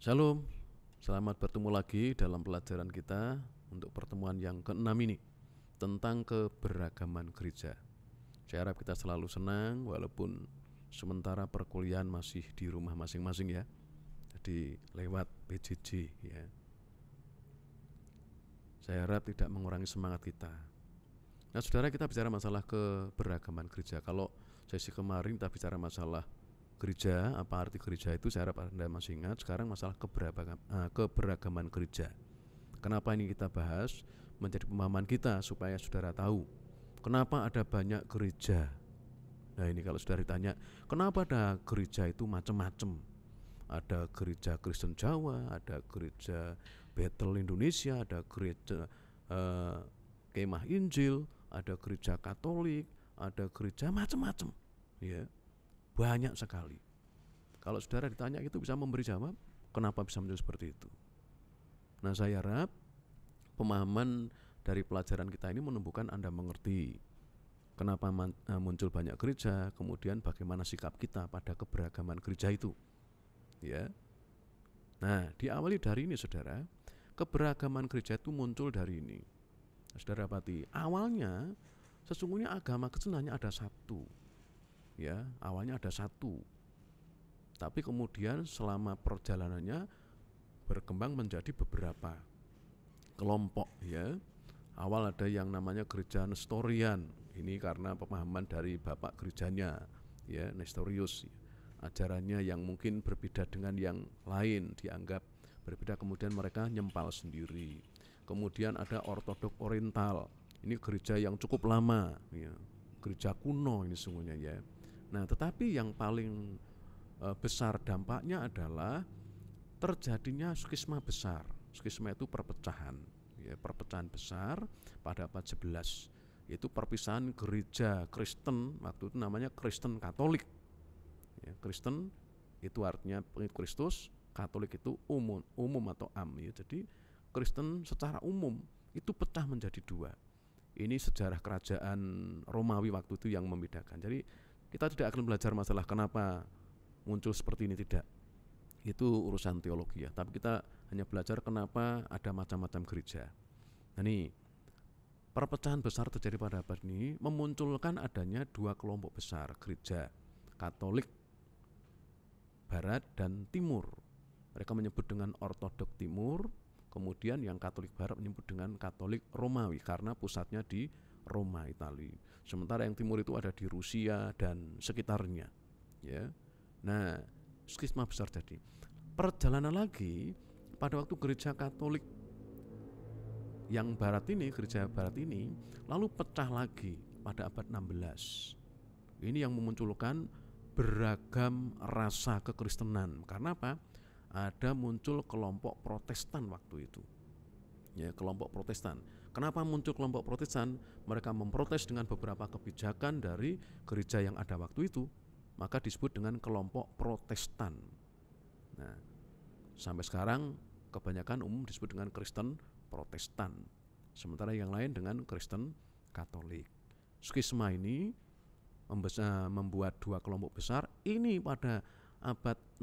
Shalom, selamat bertemu lagi dalam pelajaran kita untuk pertemuan yang keenam ini tentang keberagaman gereja. Saya harap kita selalu senang walaupun sementara perkuliahan masih di rumah masing-masing ya. Jadi lewat PJJ ya. Saya harap tidak mengurangi semangat kita. Nah, saudara kita bicara masalah keberagaman gereja. Kalau sesi kemarin kita bicara masalah gereja apa arti gereja itu saya harap anda masih ingat sekarang masalah keberagaman, eh, keberagaman gereja kenapa ini kita bahas menjadi pemahaman kita supaya saudara tahu kenapa ada banyak gereja nah ini kalau saudara ditanya kenapa ada gereja itu macam-macam ada gereja Kristen Jawa ada gereja Battle Indonesia ada gereja eh, Kemah Injil ada gereja Katolik ada gereja macam-macam ya banyak sekali. Kalau saudara ditanya itu bisa memberi jawab, kenapa bisa menjadi seperti itu? Nah, saya harap pemahaman dari pelajaran kita ini menumbuhkan Anda mengerti kenapa eh, muncul banyak gereja, kemudian bagaimana sikap kita pada keberagaman gereja itu. Ya. Nah, diawali dari ini Saudara, keberagaman gereja itu muncul dari ini. Saudara Pati, awalnya sesungguhnya agama Kristen ada satu ya awalnya ada satu tapi kemudian selama perjalanannya berkembang menjadi beberapa kelompok ya awal ada yang namanya gereja Nestorian ini karena pemahaman dari bapak gerejanya ya Nestorius ajarannya yang mungkin berbeda dengan yang lain dianggap berbeda kemudian mereka nyempal sendiri kemudian ada Ortodok Oriental ini gereja yang cukup lama ya gereja kuno ini sungguhnya ya Nah, tetapi yang paling e, besar dampaknya adalah terjadinya skisma besar. Skisma itu perpecahan, ya, perpecahan besar pada abad 11 itu perpisahan gereja Kristen waktu itu namanya Kristen Katolik. Ya, Kristen itu artinya pengikut Kristus, Katolik itu umum, umum atau am ya. Jadi Kristen secara umum itu pecah menjadi dua. Ini sejarah kerajaan Romawi waktu itu yang membedakan. Jadi kita tidak akan belajar masalah kenapa muncul seperti ini tidak. Itu urusan teologi ya, tapi kita hanya belajar kenapa ada macam-macam gereja. Nah, ini perpecahan besar terjadi pada abad ini memunculkan adanya dua kelompok besar gereja Katolik Barat dan Timur. Mereka menyebut dengan Ortodok Timur, kemudian yang Katolik Barat menyebut dengan Katolik Romawi karena pusatnya di Roma, Italia. Sementara yang timur itu ada di Rusia dan sekitarnya. Ya. Nah, skisma besar jadi. Perjalanan lagi pada waktu gereja Katolik yang barat ini, gereja barat ini lalu pecah lagi pada abad 16. Ini yang memunculkan beragam rasa kekristenan. Karena apa? Ada muncul kelompok Protestan waktu itu. Ya, kelompok Protestan Kenapa muncul kelompok Protestan? Mereka memprotes dengan beberapa kebijakan dari gereja yang ada waktu itu, maka disebut dengan kelompok Protestan. Nah, sampai sekarang kebanyakan umum disebut dengan Kristen Protestan, sementara yang lain dengan Kristen Katolik. Skisma ini eh, membuat dua kelompok besar. Ini pada abad 16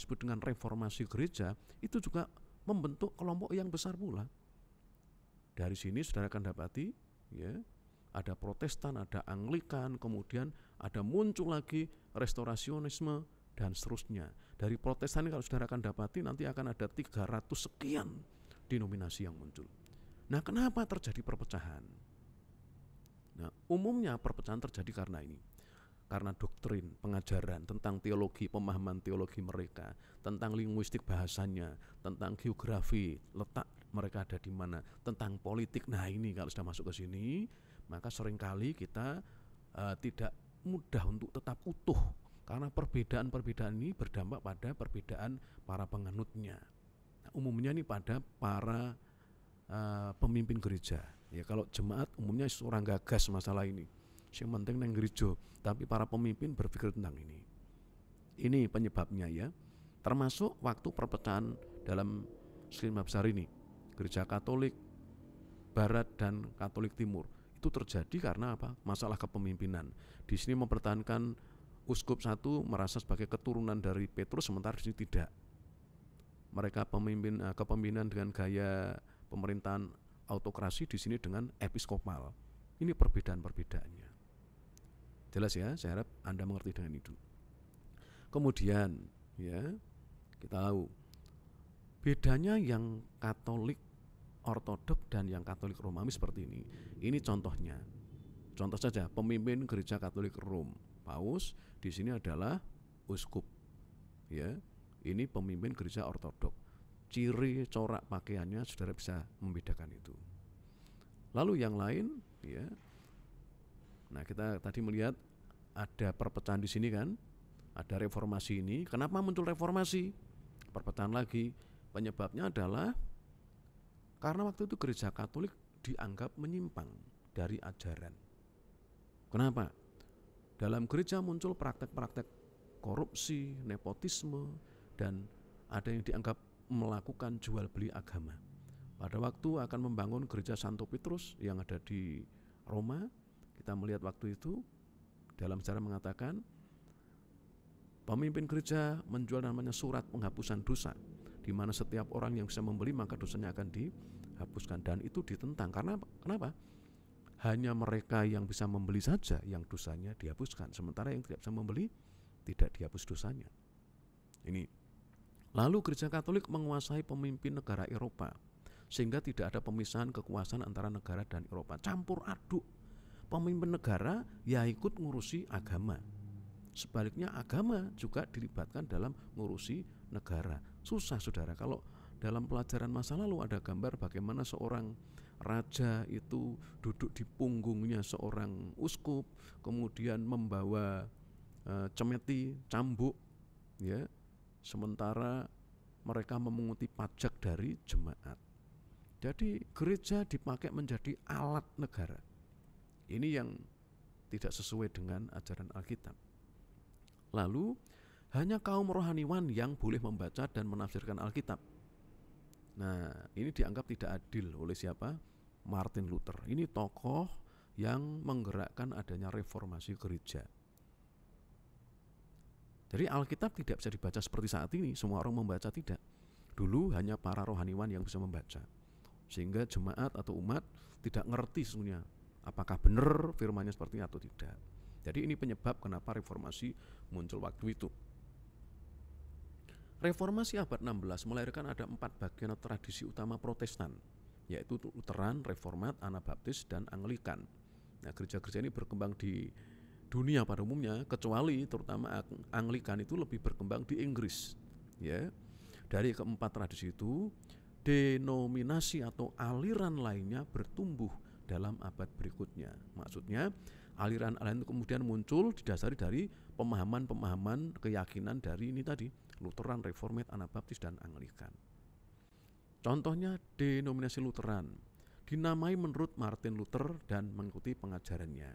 disebut dengan reformasi gereja itu juga membentuk kelompok yang besar pula. Dari sini saudara akan dapati ya, ada Protestan, ada Anglikan, kemudian ada muncul lagi restorasionisme dan seterusnya. Dari Protestan kalau saudara akan dapati nanti akan ada 300 sekian denominasi yang muncul. Nah, kenapa terjadi perpecahan? Nah, umumnya perpecahan terjadi karena ini. Karena doktrin, pengajaran tentang teologi, pemahaman teologi mereka, tentang linguistik bahasanya, tentang geografi, letak mereka ada di mana, tentang politik. Nah, ini kalau sudah masuk ke sini, maka seringkali kita uh, tidak mudah untuk tetap utuh karena perbedaan-perbedaan ini berdampak pada perbedaan para penganutnya. Nah, umumnya ini pada para uh, pemimpin gereja. Ya kalau jemaat umumnya seorang gagas masalah ini. Yang penting neng gereja, tapi para pemimpin berpikir tentang ini. Ini penyebabnya ya. Termasuk waktu perpecahan dalam skema besar ini gereja Katolik Barat dan Katolik Timur. Itu terjadi karena apa? Masalah kepemimpinan. Di sini mempertahankan uskup satu merasa sebagai keturunan dari Petrus sementara di sini tidak. Mereka pemimpin eh, kepemimpinan dengan gaya pemerintahan autokrasi di sini dengan episkopal. Ini perbedaan-perbedaannya. Jelas ya, saya harap Anda mengerti dengan itu. Kemudian, ya, kita tahu Bedanya yang Katolik Ortodok dan yang Katolik Romawi seperti ini. Ini contohnya. Contoh saja pemimpin gereja Katolik Rom, Paus, di sini adalah uskup. Ya. Ini pemimpin gereja Ortodok. Ciri corak pakaiannya Saudara bisa membedakan itu. Lalu yang lain, ya. Nah, kita tadi melihat ada perpecahan di sini kan? Ada reformasi ini. Kenapa muncul reformasi? Perpecahan lagi Penyebabnya adalah karena waktu itu gereja Katolik dianggap menyimpang dari ajaran. Kenapa? Dalam gereja muncul praktek-praktek korupsi, nepotisme, dan ada yang dianggap melakukan jual beli agama. Pada waktu akan membangun gereja Santo Petrus yang ada di Roma, kita melihat waktu itu dalam cara mengatakan pemimpin gereja menjual namanya surat penghapusan dosa di mana setiap orang yang bisa membeli maka dosanya akan dihapuskan dan itu ditentang karena kenapa? Hanya mereka yang bisa membeli saja yang dosanya dihapuskan, sementara yang tidak bisa membeli tidak dihapus dosanya. Ini lalu gereja Katolik menguasai pemimpin negara Eropa sehingga tidak ada pemisahan kekuasaan antara negara dan Eropa. Campur aduk pemimpin negara ya ikut ngurusi agama sebaliknya agama juga dilibatkan dalam ngurusi negara. Susah saudara kalau dalam pelajaran masa lalu ada gambar bagaimana seorang raja itu duduk di punggungnya seorang uskup, kemudian membawa e, cemeti, cambuk, ya. Sementara mereka memunguti pajak dari jemaat. Jadi gereja dipakai menjadi alat negara. Ini yang tidak sesuai dengan ajaran Alkitab. Lalu, hanya kaum rohaniwan yang boleh membaca dan menafsirkan Alkitab. Nah, ini dianggap tidak adil oleh siapa? Martin Luther. Ini tokoh yang menggerakkan adanya reformasi gereja. Jadi Alkitab tidak bisa dibaca seperti saat ini, semua orang membaca tidak. Dulu hanya para rohaniwan yang bisa membaca. Sehingga jemaat atau umat tidak ngerti sebenarnya apakah benar firmannya seperti atau tidak. Jadi ini penyebab kenapa reformasi muncul waktu itu. Reformasi abad 16 melahirkan ada empat bagian tradisi utama protestan, yaitu Lutheran, Reformat, Anabaptis, dan Anglikan. Nah, gereja-gereja ini berkembang di dunia pada umumnya, kecuali terutama Anglikan itu lebih berkembang di Inggris. Ya, dari keempat tradisi itu, denominasi atau aliran lainnya bertumbuh dalam abad berikutnya. Maksudnya, aliran-aliran itu kemudian muncul didasari dari pemahaman-pemahaman keyakinan dari ini tadi Lutheran, Reformed, Anabaptis dan Anglikan. Contohnya denominasi Lutheran dinamai menurut Martin Luther dan mengikuti pengajarannya.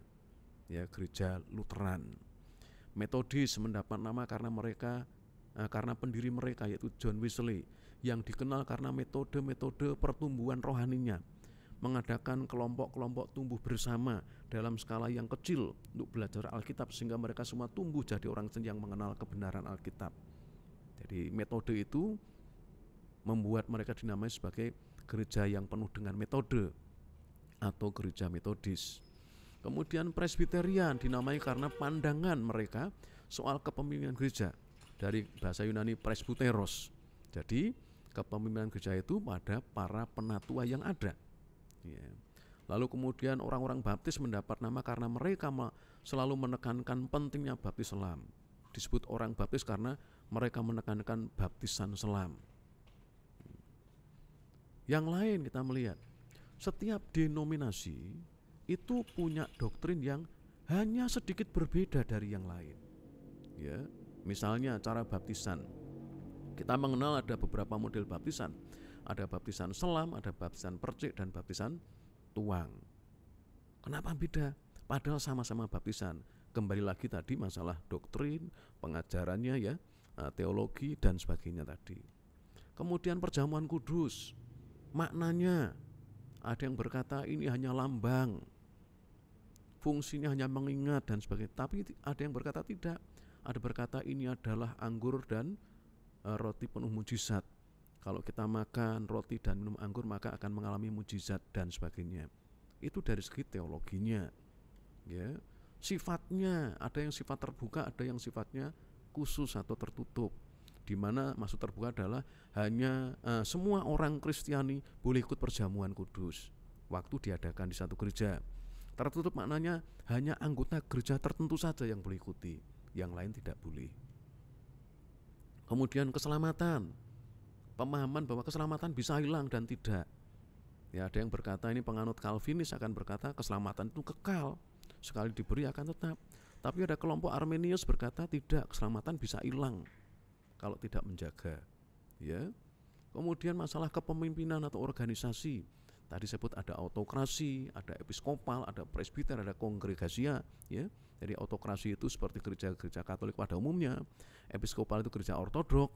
Ya, gereja Lutheran. Metodis mendapat nama karena mereka eh, karena pendiri mereka yaitu John Wesley yang dikenal karena metode-metode pertumbuhan rohaninya mengadakan kelompok-kelompok tumbuh bersama dalam skala yang kecil untuk belajar Alkitab sehingga mereka semua tumbuh jadi orang yang mengenal kebenaran Alkitab. Jadi metode itu membuat mereka dinamai sebagai gereja yang penuh dengan metode atau gereja metodis. Kemudian Presbiterian dinamai karena pandangan mereka soal kepemimpinan gereja dari bahasa Yunani presbuteros. Jadi kepemimpinan gereja itu pada para penatua yang ada ya. Lalu kemudian orang-orang baptis mendapat nama karena mereka selalu menekankan pentingnya baptis selam. Disebut orang baptis karena mereka menekankan baptisan selam. Yang lain kita melihat, setiap denominasi itu punya doktrin yang hanya sedikit berbeda dari yang lain. Ya, misalnya cara baptisan. Kita mengenal ada beberapa model baptisan ada baptisan selam, ada baptisan percik dan baptisan tuang. Kenapa beda? Padahal sama-sama baptisan. Kembali lagi tadi masalah doktrin, pengajarannya ya, e, teologi dan sebagainya tadi. Kemudian perjamuan kudus, maknanya ada yang berkata ini hanya lambang, fungsinya hanya mengingat dan sebagainya. Tapi ada yang berkata tidak. Ada berkata ini adalah anggur dan e, roti penuh mujizat. Kalau kita makan roti dan minum anggur maka akan mengalami mujizat dan sebagainya. Itu dari segi teologinya. Ya. Sifatnya, ada yang sifat terbuka, ada yang sifatnya khusus atau tertutup. Di mana maksud terbuka adalah hanya uh, semua orang Kristiani boleh ikut perjamuan kudus. Waktu diadakan di satu gereja. Tertutup maknanya hanya anggota gereja tertentu saja yang boleh ikuti, yang lain tidak boleh. Kemudian keselamatan, pemahaman bahwa keselamatan bisa hilang dan tidak. Ya, ada yang berkata ini penganut Calvinis akan berkata keselamatan itu kekal, sekali diberi akan tetap. Tapi ada kelompok Armenius berkata tidak, keselamatan bisa hilang kalau tidak menjaga. Ya. Kemudian masalah kepemimpinan atau organisasi. Tadi sebut ada autokrasi, ada episkopal, ada presbiter, ada kongregasia, ya. Jadi autokrasi itu seperti gereja-gereja Katolik pada umumnya, episkopal itu gereja ortodok,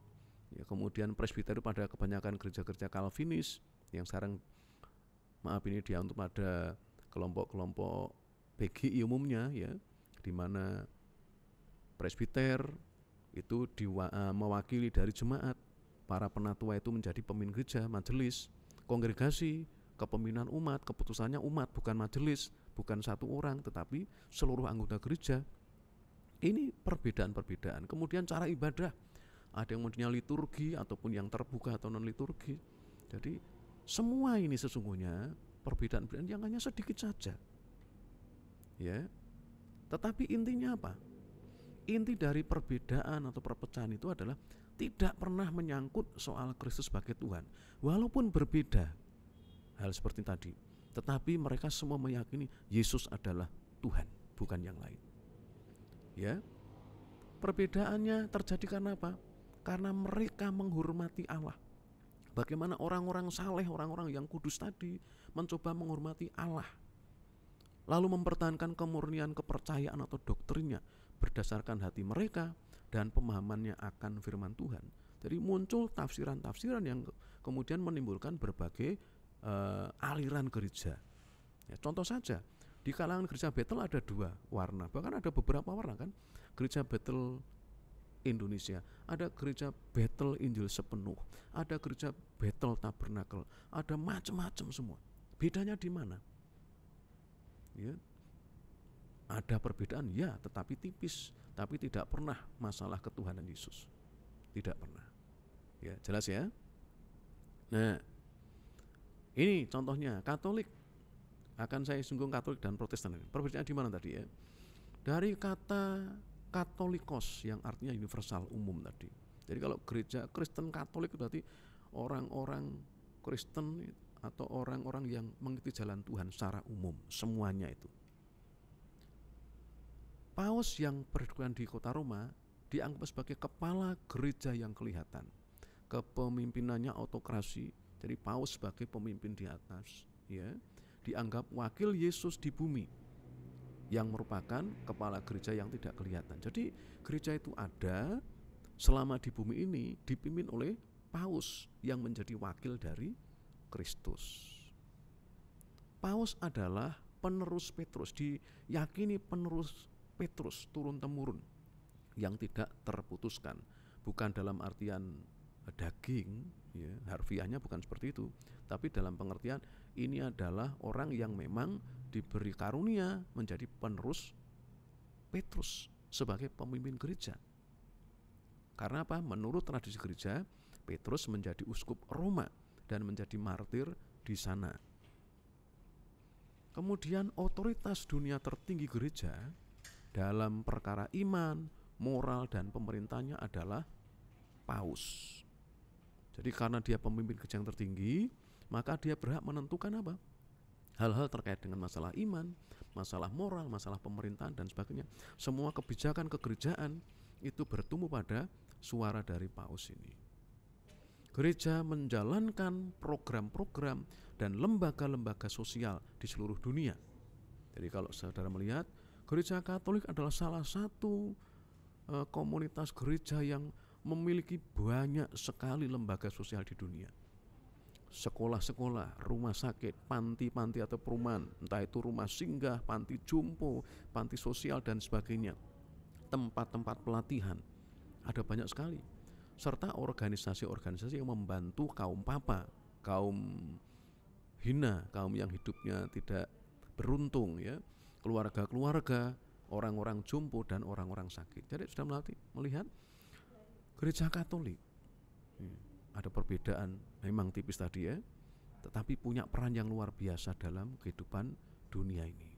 Ya, kemudian presbiter pada kebanyakan gereja-gereja Calvinis yang sekarang maaf ini dia untuk pada kelompok-kelompok PGI umumnya ya, di mana presbiter itu uh, mewakili dari jemaat. Para penatua itu menjadi pemimpin gereja, majelis, kongregasi, kepemimpinan umat, keputusannya umat, bukan majelis, bukan satu orang, tetapi seluruh anggota gereja. Ini perbedaan-perbedaan. Kemudian cara ibadah, ada yang modelnya liturgi ataupun yang terbuka atau non liturgi. Jadi semua ini sesungguhnya perbedaan-perbedaan yang hanya sedikit saja. Ya. Tetapi intinya apa? Inti dari perbedaan atau perpecahan itu adalah tidak pernah menyangkut soal Kristus sebagai Tuhan, walaupun berbeda hal seperti tadi. Tetapi mereka semua meyakini Yesus adalah Tuhan, bukan yang lain. Ya. Perbedaannya terjadi karena apa? karena mereka menghormati Allah. Bagaimana orang-orang saleh, orang-orang yang kudus tadi mencoba menghormati Allah, lalu mempertahankan kemurnian kepercayaan atau doktrinnya berdasarkan hati mereka dan pemahamannya akan firman Tuhan. Jadi muncul tafsiran-tafsiran yang kemudian menimbulkan berbagai e, aliran gereja. Ya, contoh saja, di kalangan gereja Betel ada dua warna, bahkan ada beberapa warna kan. Gereja Betel Indonesia. Ada gereja Battle Injil sepenuh, ada gereja Battle Tabernakel, ada macam-macam semua. Bedanya di mana? Ya. Ada perbedaan ya, tetapi tipis, tapi tidak pernah masalah ketuhanan Yesus. Tidak pernah. Ya, jelas ya? Nah, ini contohnya Katolik. Akan saya singgung Katolik dan Protestan. Perbedaannya di mana tadi ya? Dari kata katolikos yang artinya universal umum tadi. Jadi kalau gereja Kristen Katolik berarti orang-orang Kristen atau orang-orang yang mengikuti jalan Tuhan secara umum, semuanya itu. Paus yang berkedudukan di kota Roma dianggap sebagai kepala gereja yang kelihatan. Kepemimpinannya autokrasi, jadi Paus sebagai pemimpin di atas, ya, dianggap wakil Yesus di bumi yang merupakan kepala gereja yang tidak kelihatan. Jadi gereja itu ada selama di bumi ini dipimpin oleh Paus yang menjadi wakil dari Kristus. Paus adalah penerus Petrus, diyakini penerus Petrus turun temurun yang tidak terputuskan, bukan dalam artian daging, ya, harfiahnya bukan seperti itu, tapi dalam pengertian ini adalah orang yang memang diberi karunia menjadi penerus Petrus sebagai pemimpin gereja. Karena apa? Menurut tradisi gereja, Petrus menjadi uskup Roma dan menjadi martir di sana. Kemudian otoritas dunia tertinggi gereja dalam perkara iman, moral dan pemerintahnya adalah Paus. Jadi karena dia pemimpin gereja yang tertinggi, maka dia berhak menentukan apa? hal-hal terkait dengan masalah iman, masalah moral, masalah pemerintahan dan sebagainya. Semua kebijakan kegerejaan itu bertumbuh pada suara dari paus ini. Gereja menjalankan program-program dan lembaga-lembaga sosial di seluruh dunia. Jadi kalau saudara melihat, gereja Katolik adalah salah satu eh, komunitas gereja yang memiliki banyak sekali lembaga sosial di dunia sekolah-sekolah, rumah sakit, panti-panti atau perumahan, entah itu rumah singgah, panti jompo, panti sosial dan sebagainya. Tempat-tempat pelatihan ada banyak sekali serta organisasi-organisasi yang membantu kaum papa, kaum hina, kaum yang hidupnya tidak beruntung ya, keluarga-keluarga, orang-orang jompo dan orang-orang sakit. Jadi sudah melatih melihat gereja Katolik. Hmm, ada perbedaan memang tipis tadi ya, tetapi punya peran yang luar biasa dalam kehidupan dunia ini.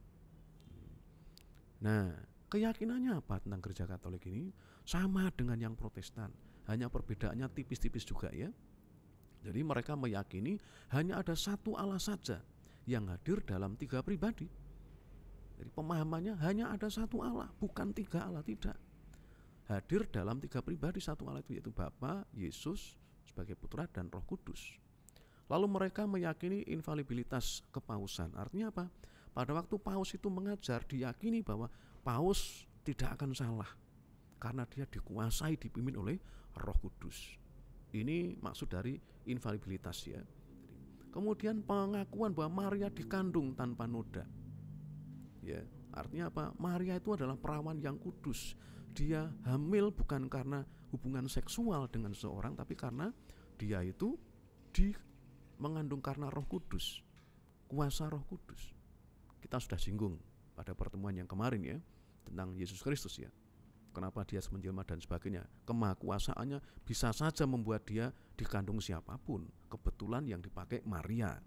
Nah, keyakinannya apa tentang gereja Katolik ini? Sama dengan yang Protestan, hanya perbedaannya tipis-tipis juga ya. Jadi mereka meyakini hanya ada satu Allah saja yang hadir dalam tiga pribadi. Jadi pemahamannya hanya ada satu Allah, bukan tiga Allah tidak. Hadir dalam tiga pribadi satu Allah itu yaitu Bapa, Yesus, sebagai putra dan Roh Kudus. Lalu mereka meyakini infalibilitas kepausan. Artinya apa? Pada waktu paus itu mengajar diyakini bahwa paus tidak akan salah karena dia dikuasai dipimpin oleh Roh Kudus. Ini maksud dari infalibilitas ya. Kemudian pengakuan bahwa Maria dikandung tanpa noda. Ya, artinya apa? Maria itu adalah perawan yang kudus. Dia hamil bukan karena hubungan seksual dengan seseorang tapi karena dia itu di mengandung karena Roh Kudus, kuasa Roh Kudus. Kita sudah singgung pada pertemuan yang kemarin ya tentang Yesus Kristus ya. Kenapa dia menjelma dan sebagainya. Kemahakuasaannya bisa saja membuat dia dikandung siapapun. Kebetulan yang dipakai Maria.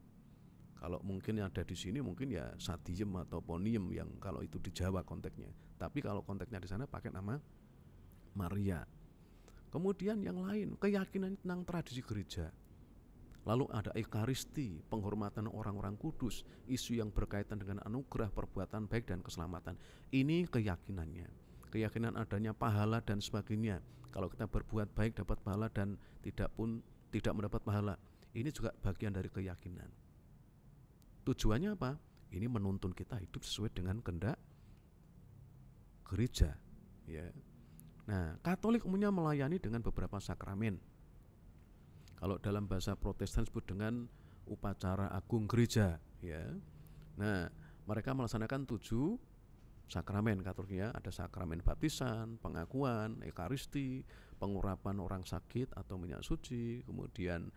Kalau mungkin ada di sini mungkin ya sadiem atau poniem yang kalau itu di Jawa konteksnya. Tapi kalau konteksnya di sana pakai nama Maria. Kemudian yang lain, keyakinan tentang tradisi gereja. Lalu ada ekaristi, penghormatan orang-orang kudus, isu yang berkaitan dengan anugerah perbuatan baik dan keselamatan. Ini keyakinannya. Keyakinan adanya pahala dan sebagainya. Kalau kita berbuat baik dapat pahala dan tidak pun tidak mendapat pahala. Ini juga bagian dari keyakinan. Tujuannya apa? Ini menuntun kita hidup sesuai dengan kehendak gereja, ya. Nah, Katolik umumnya melayani dengan beberapa sakramen. Kalau dalam bahasa Protestan disebut dengan upacara agung gereja, ya. Nah, mereka melaksanakan tujuh sakramen Katolik ya, ada sakramen baptisan, pengakuan, ekaristi, pengurapan orang sakit atau minyak suci, kemudian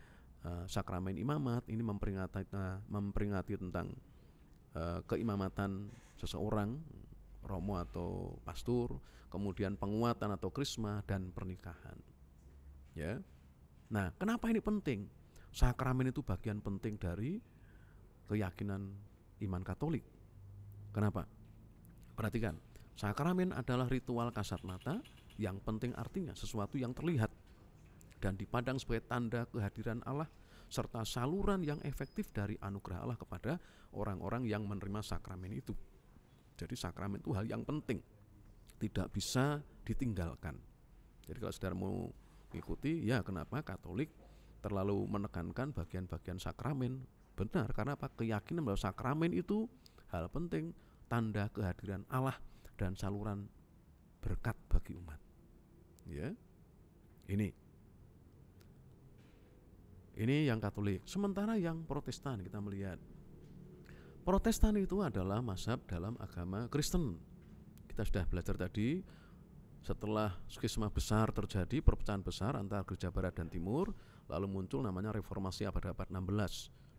uh, sakramen imamat ini memperingati uh, memperingati tentang uh, keimamatan seseorang Romo atau pastur, kemudian penguatan atau krisma dan pernikahan. Ya. Nah, kenapa ini penting? Sakramen itu bagian penting dari keyakinan iman Katolik. Kenapa? Perhatikan, sakramen adalah ritual kasat mata yang penting artinya sesuatu yang terlihat dan dipandang sebagai tanda kehadiran Allah serta saluran yang efektif dari anugerah Allah kepada orang-orang yang menerima sakramen itu. Jadi sakramen itu hal yang penting, tidak bisa ditinggalkan. Jadi kalau saudara mau ikuti, ya kenapa Katolik terlalu menekankan bagian-bagian sakramen? Benar, karena apa? Keyakinan bahwa sakramen itu hal penting, tanda kehadiran Allah dan saluran berkat bagi umat. Ya. Ini ini yang Katolik. Sementara yang Protestan kita melihat Protestan itu adalah mazhab dalam agama Kristen. Kita sudah belajar tadi setelah skisma besar terjadi, perpecahan besar antara gereja barat dan timur, lalu muncul namanya reformasi abad abad 16,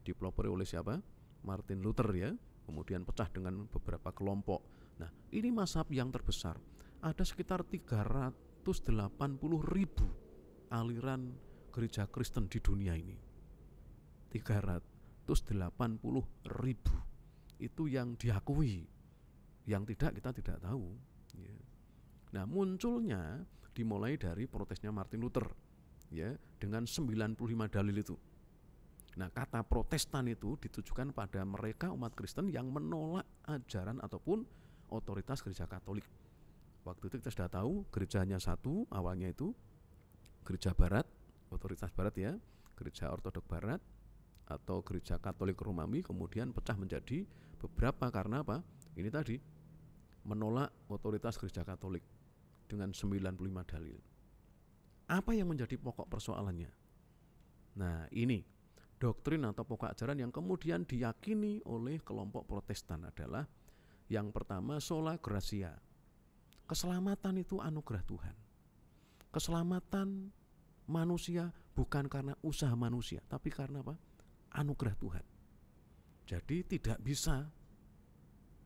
dipelopori oleh siapa? Martin Luther ya, kemudian pecah dengan beberapa kelompok. Nah, ini mazhab yang terbesar. Ada sekitar 380 ribu aliran gereja Kristen di dunia ini. 380 ribu itu yang diakui yang tidak kita tidak tahu ya. nah munculnya dimulai dari protesnya Martin Luther ya dengan 95 dalil itu Nah, kata Protestan itu ditujukan pada mereka umat Kristen yang menolak ajaran ataupun otoritas gereja Katolik. Waktu itu kita sudah tahu gerejanya satu awalnya itu gereja Barat, otoritas Barat ya, gereja Ortodok Barat, atau gereja Katolik Romawi kemudian pecah menjadi beberapa karena apa? Ini tadi menolak otoritas gereja Katolik dengan 95 dalil. Apa yang menjadi pokok persoalannya? Nah, ini doktrin atau pokok ajaran yang kemudian diyakini oleh kelompok Protestan adalah yang pertama sola gratia. Keselamatan itu anugerah Tuhan. Keselamatan manusia bukan karena usaha manusia, tapi karena apa? anugerah Tuhan. Jadi tidak bisa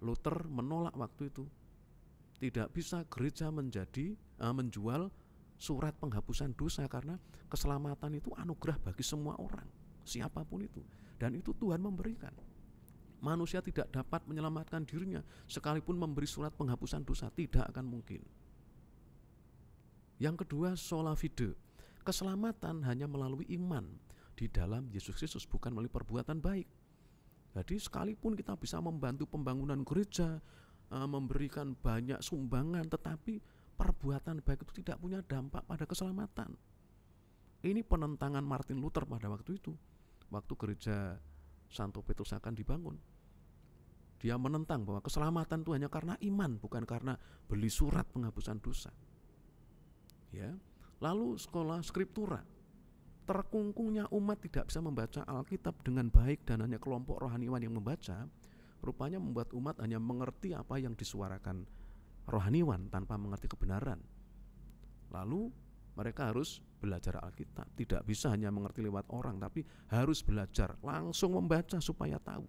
Luther menolak waktu itu. Tidak bisa gereja menjadi uh, menjual surat penghapusan dosa karena keselamatan itu anugerah bagi semua orang, siapapun itu. Dan itu Tuhan memberikan. Manusia tidak dapat menyelamatkan dirinya sekalipun memberi surat penghapusan dosa, tidak akan mungkin. Yang kedua, sola fide. Keselamatan hanya melalui iman di dalam Yesus Kristus bukan melalui perbuatan baik. Jadi sekalipun kita bisa membantu pembangunan gereja, eh, memberikan banyak sumbangan tetapi perbuatan baik itu tidak punya dampak pada keselamatan. Ini penentangan Martin Luther pada waktu itu. Waktu gereja Santo Petrus akan dibangun. Dia menentang bahwa keselamatan itu hanya karena iman, bukan karena beli surat penghapusan dosa. Ya. Lalu sekolah skriptura terkungkungnya umat tidak bisa membaca Alkitab dengan baik dan hanya kelompok rohaniwan yang membaca, rupanya membuat umat hanya mengerti apa yang disuarakan rohaniwan tanpa mengerti kebenaran. Lalu mereka harus belajar Alkitab, tidak bisa hanya mengerti lewat orang, tapi harus belajar langsung membaca supaya tahu.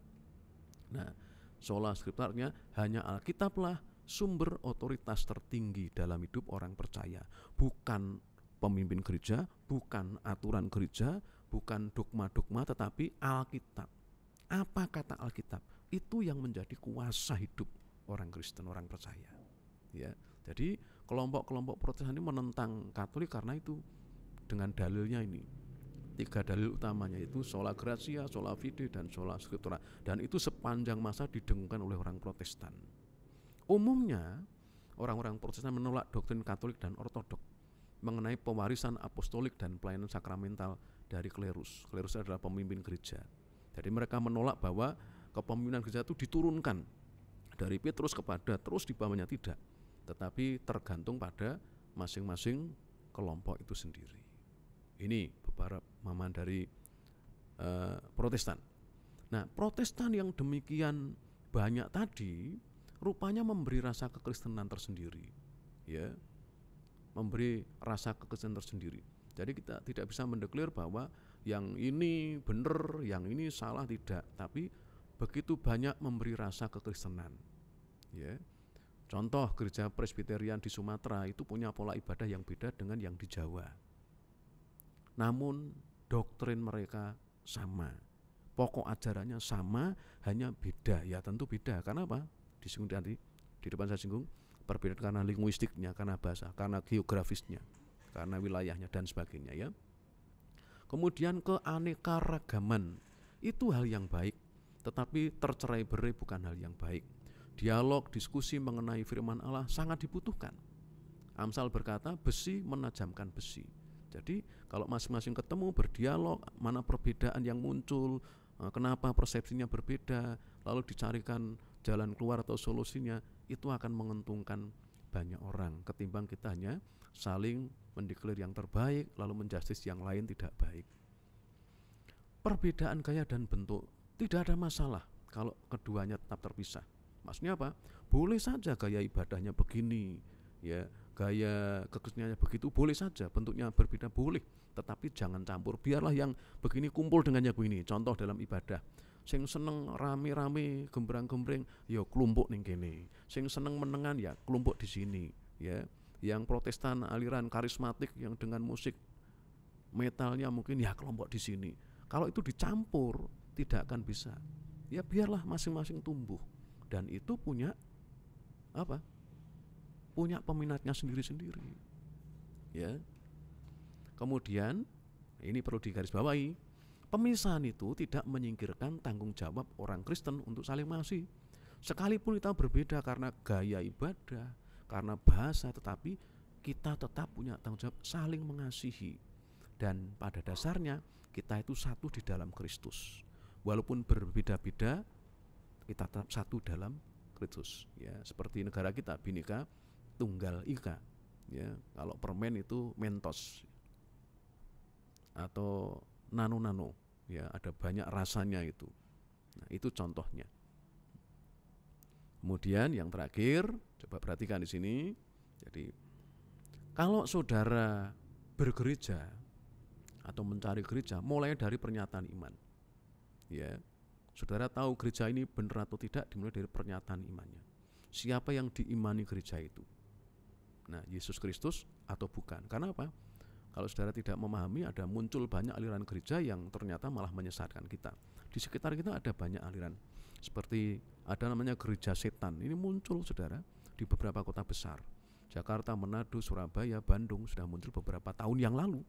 Nah, sola skriptarnya hanya Alkitablah sumber otoritas tertinggi dalam hidup orang percaya, bukan pemimpin gereja, bukan aturan gereja, bukan dogma-dogma, tetapi Alkitab. Apa kata Alkitab? Itu yang menjadi kuasa hidup orang Kristen, orang percaya. Ya, jadi kelompok-kelompok Protestan ini menentang Katolik karena itu dengan dalilnya ini tiga dalil utamanya itu sola gratia, sola fide, dan sola scriptura. Dan itu sepanjang masa didengungkan oleh orang Protestan. Umumnya orang-orang Protestan menolak doktrin Katolik dan Ortodok mengenai pewarisan apostolik dan pelayanan sakramental dari klerus. Klerus adalah pemimpin gereja. Jadi mereka menolak bahwa kepemimpinan gereja itu diturunkan dari Petrus kepada terus di bawahnya tidak, tetapi tergantung pada masing-masing kelompok itu sendiri. Ini beberapa maman dari uh, Protestan. Nah, Protestan yang demikian banyak tadi rupanya memberi rasa kekristenan tersendiri, ya memberi rasa kekesan tersendiri. Jadi kita tidak bisa mendeklir bahwa yang ini benar, yang ini salah tidak, tapi begitu banyak memberi rasa kekristenan. Ya. Contoh gereja Presbiterian di Sumatera itu punya pola ibadah yang beda dengan yang di Jawa. Namun doktrin mereka sama. Pokok ajarannya sama, hanya beda. Ya tentu beda. Karena apa? Disinggung di depan saya singgung perbedaan karena linguistiknya, karena bahasa, karena geografisnya, karena wilayahnya dan sebagainya ya. Kemudian keanekaragaman itu hal yang baik, tetapi tercerai berai bukan hal yang baik. Dialog, diskusi mengenai firman Allah sangat dibutuhkan. Amsal berkata, besi menajamkan besi. Jadi kalau masing-masing ketemu berdialog, mana perbedaan yang muncul, eh, kenapa persepsinya berbeda, lalu dicarikan jalan keluar atau solusinya, itu akan menguntungkan banyak orang ketimbang kita hanya saling mendeklir yang terbaik lalu menjustis yang lain tidak baik. Perbedaan gaya dan bentuk tidak ada masalah kalau keduanya tetap terpisah. Maksudnya apa? Boleh saja gaya ibadahnya begini, ya gaya kekristenannya begitu boleh saja bentuknya berbeda boleh tetapi jangan campur biarlah yang begini kumpul dengan yang begini contoh dalam ibadah sing seneng rame-rame gembrang gembring ya kelompok ning kene sing seneng menengan ya kelompok di sini ya yang protestan aliran karismatik yang dengan musik metalnya mungkin ya kelompok di sini kalau itu dicampur tidak akan bisa ya biarlah masing-masing tumbuh dan itu punya apa punya peminatnya sendiri-sendiri ya kemudian ini perlu digarisbawahi Pemisahan itu tidak menyingkirkan tanggung jawab orang Kristen untuk saling mengasihi. Sekalipun kita berbeda karena gaya ibadah, karena bahasa, tetapi kita tetap punya tanggung jawab saling mengasihi. Dan pada dasarnya kita itu satu di dalam Kristus. Walaupun berbeda-beda, kita tetap satu dalam Kristus. Ya, seperti negara kita Bhinneka Tunggal Ika. Ya, kalau permen itu Mentos atau nano-nano ya ada banyak rasanya itu nah itu contohnya kemudian yang terakhir coba perhatikan di sini jadi kalau saudara bergereja atau mencari gereja mulai dari pernyataan iman ya saudara tahu gereja ini benar atau tidak dimulai dari pernyataan imannya siapa yang diimani gereja itu nah Yesus Kristus atau bukan karena apa kalau saudara tidak memahami, ada muncul banyak aliran gereja yang ternyata malah menyesatkan kita. Di sekitar kita ada banyak aliran, seperti ada namanya gereja setan. Ini muncul, saudara, di beberapa kota besar. Jakarta, Manado, Surabaya, Bandung sudah muncul beberapa tahun yang lalu.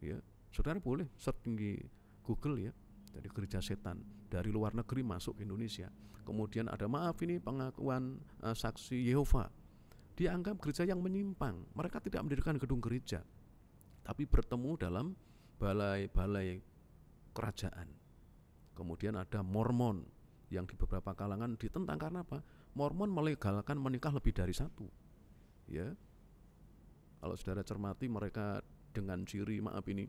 Ya, saudara boleh search di Google ya, dari gereja setan dari luar negeri masuk Indonesia. Kemudian ada maaf ini pengakuan uh, saksi Yehova. Dianggap gereja yang menyimpang. Mereka tidak mendirikan gedung gereja tapi bertemu dalam balai-balai kerajaan. Kemudian ada Mormon yang di beberapa kalangan ditentang karena apa? Mormon melegalkan menikah lebih dari satu. Ya. Kalau saudara cermati mereka dengan ciri maaf ini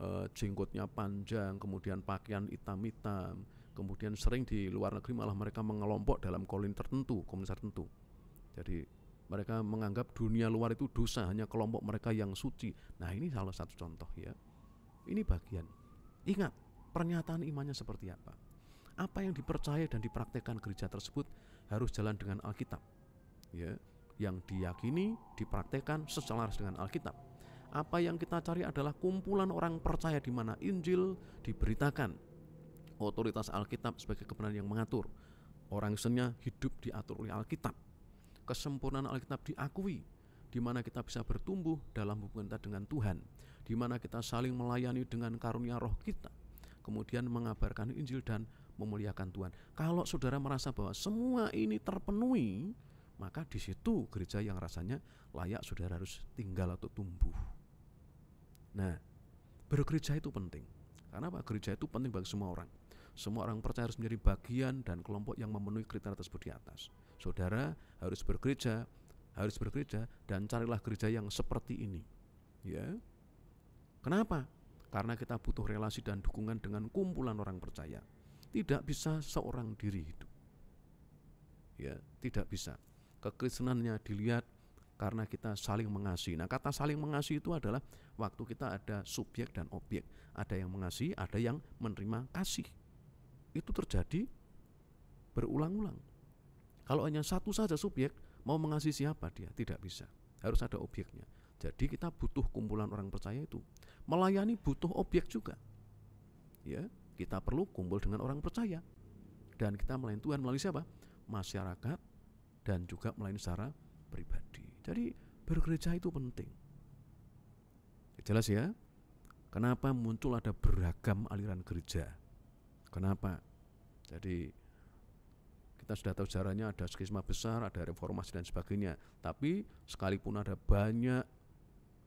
e, jenggotnya panjang, kemudian pakaian hitam-hitam, kemudian sering di luar negeri malah mereka mengelompok dalam kolin tertentu, komunitas tertentu. Jadi mereka menganggap dunia luar itu dosa, hanya kelompok mereka yang suci. Nah, ini salah satu contoh ya. Ini bagian. Ingat, pernyataan imannya seperti apa. Apa yang dipercaya dan dipraktekkan gereja tersebut harus jalan dengan Alkitab. Ya, yang diyakini, dipraktekkan secara dengan Alkitab. Apa yang kita cari adalah kumpulan orang percaya di mana Injil diberitakan. Otoritas Alkitab sebagai kebenaran yang mengatur. Orang Kristennya hidup diatur oleh Alkitab kesempurnaan Alkitab diakui di mana kita bisa bertumbuh dalam hubungan kita dengan Tuhan, di mana kita saling melayani dengan karunia roh kita, kemudian mengabarkan Injil dan memuliakan Tuhan. Kalau saudara merasa bahwa semua ini terpenuhi, maka di situ gereja yang rasanya layak saudara harus tinggal atau tumbuh. Nah, bergereja itu penting. Karena apa? Gereja itu penting bagi semua orang. Semua orang percaya harus menjadi bagian dan kelompok yang memenuhi kriteria tersebut di atas. Saudara harus bergereja, harus bergereja dan carilah gereja yang seperti ini. Ya. Kenapa? Karena kita butuh relasi dan dukungan dengan kumpulan orang percaya. Tidak bisa seorang diri hidup. Ya, tidak bisa. Kekristenannya dilihat karena kita saling mengasihi. Nah, kata saling mengasihi itu adalah waktu kita ada subjek dan objek, ada yang mengasihi, ada yang menerima kasih itu terjadi berulang-ulang. Kalau hanya satu saja subjek, mau mengasihi siapa dia? Tidak bisa. Harus ada objeknya. Jadi kita butuh kumpulan orang percaya itu. Melayani butuh objek juga. Ya, kita perlu kumpul dengan orang percaya. Dan kita melayani Tuhan melalui siapa? Masyarakat dan juga melayani secara pribadi. Jadi bergereja itu penting. Jelas ya? Kenapa muncul ada beragam aliran gereja? Kenapa? Jadi kita sudah tahu caranya ada skisma besar, ada reformasi dan sebagainya. Tapi sekalipun ada banyak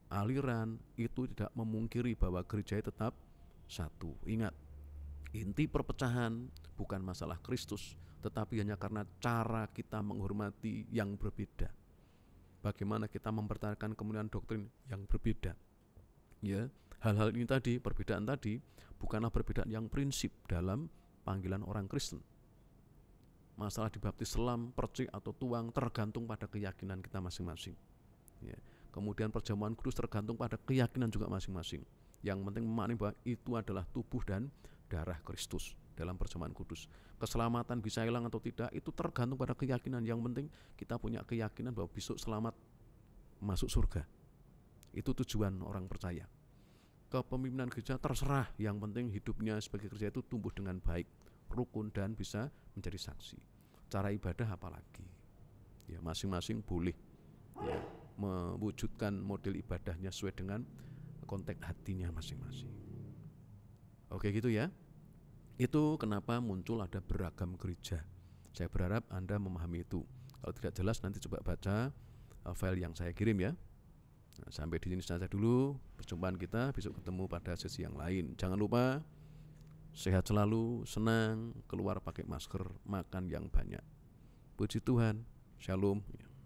aliran, itu tidak memungkiri bahwa gereja tetap satu. Ingat, inti perpecahan bukan masalah Kristus, tetapi hanya karena cara kita menghormati yang berbeda. Bagaimana kita mempertahankan kemuliaan doktrin yang berbeda. Ya, hal-hal ini tadi, perbedaan tadi, bukanlah perbedaan yang prinsip dalam panggilan orang Kristen. Masalah dibaptis selam, percik, atau tuang tergantung pada keyakinan kita masing-masing. Ya. Kemudian perjamuan kudus tergantung pada keyakinan juga masing-masing. Yang penting memahami bahwa itu adalah tubuh dan darah Kristus dalam perjamuan kudus. Keselamatan bisa hilang atau tidak itu tergantung pada keyakinan. Yang penting kita punya keyakinan bahwa besok selamat masuk surga. Itu tujuan orang percaya kepemimpinan gereja terserah yang penting hidupnya sebagai gereja itu tumbuh dengan baik rukun dan bisa menjadi saksi cara ibadah apalagi ya masing-masing boleh ya, mewujudkan model ibadahnya sesuai dengan konteks hatinya masing-masing oke gitu ya itu kenapa muncul ada beragam gereja saya berharap anda memahami itu kalau tidak jelas nanti coba baca eh, file yang saya kirim ya Nah, sampai di sini saja dulu perjumpaan kita. Besok ketemu pada sesi yang lain. Jangan lupa sehat selalu, senang, keluar pakai masker, makan yang banyak. Puji Tuhan. Shalom.